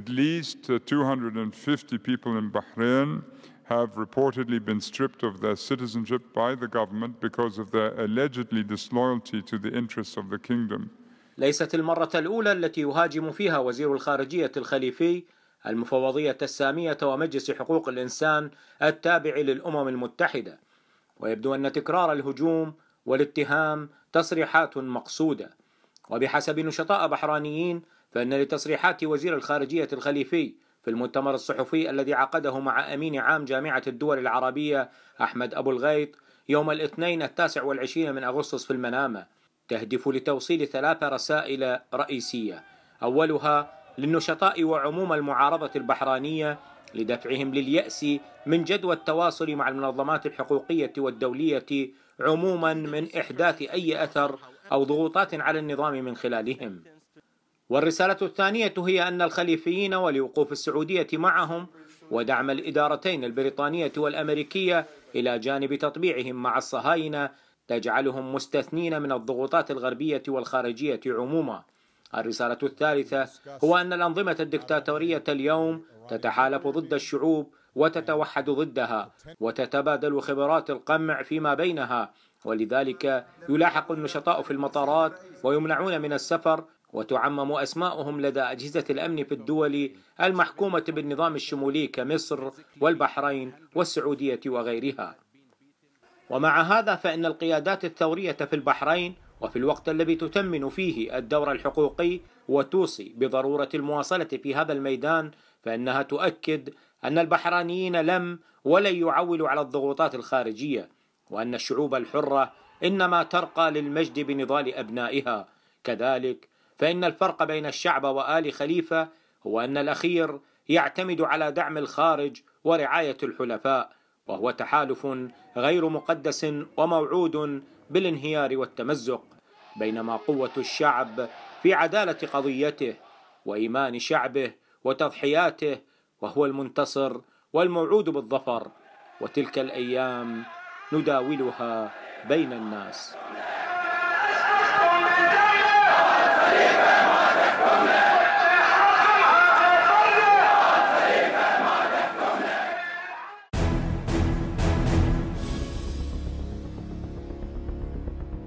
At least 250 uh, people in Bahrain have reportedly been stripped of their citizenship by the government because of their allegedly disloyalty to the interests of the kingdom. ليست المرة الأولى التي يهاجم فيها وزير الخارجية الخليفي المفوضية السامية ومجلس حقوق الإنسان التابع للأمم المتحدة ويبدو أن تكرار الهجوم والاتهام تصريحات مقصودة وبحسب نشطاء بحرانيين فإن لتصريحات وزير الخارجية الخليفي في المؤتمر الصحفي الذي عقده مع أمين عام جامعة الدول العربية أحمد أبو الغيط يوم الاثنين التاسع والعشرين من أغسطس في المنامة تهدف لتوصيل ثلاث رسائل رئيسية أولها للنشطاء وعموم المعارضة البحرانية لدفعهم لليأس من جدوى التواصل مع المنظمات الحقوقية والدولية عموما من إحداث أي أثر أو ضغوطات على النظام من خلالهم والرسالة الثانية هي أن الخليفيين ولوقوف السعودية معهم ودعم الإدارتين البريطانية والأمريكية إلى جانب تطبيعهم مع الصهاينة تجعلهم مستثنين من الضغوطات الغربية والخارجية عموما. الرسالة الثالثة هو أن الأنظمة الدكتاتورية اليوم تتحالف ضد الشعوب وتتوحد ضدها وتتبادل خبرات القمع فيما بينها ولذلك يلاحق النشطاء في المطارات ويمنعون من السفر وتعمم أسماؤهم لدى أجهزة الأمن في الدول المحكومة بالنظام الشمولي كمصر والبحرين والسعودية وغيرها ومع هذا فإن القيادات الثورية في البحرين وفي الوقت الذي تتمن فيه الدور الحقوقي وتوصي بضرورة المواصلة في هذا الميدان فإنها تؤكد أن البحرانيين لم ولن يعولوا على الضغوطات الخارجية وأن الشعوب الحرة إنما ترقى للمجد بنضال أبنائها كذلك فإن الفرق بين الشعب وآل خليفة هو أن الأخير يعتمد على دعم الخارج ورعاية الحلفاء وهو تحالف غير مقدس وموعود بالانهيار والتمزق بينما قوة الشعب في عدالة قضيته وإيمان شعبه وتضحياته وهو المنتصر والموعود بالظفر وتلك الأيام نداولها بين الناس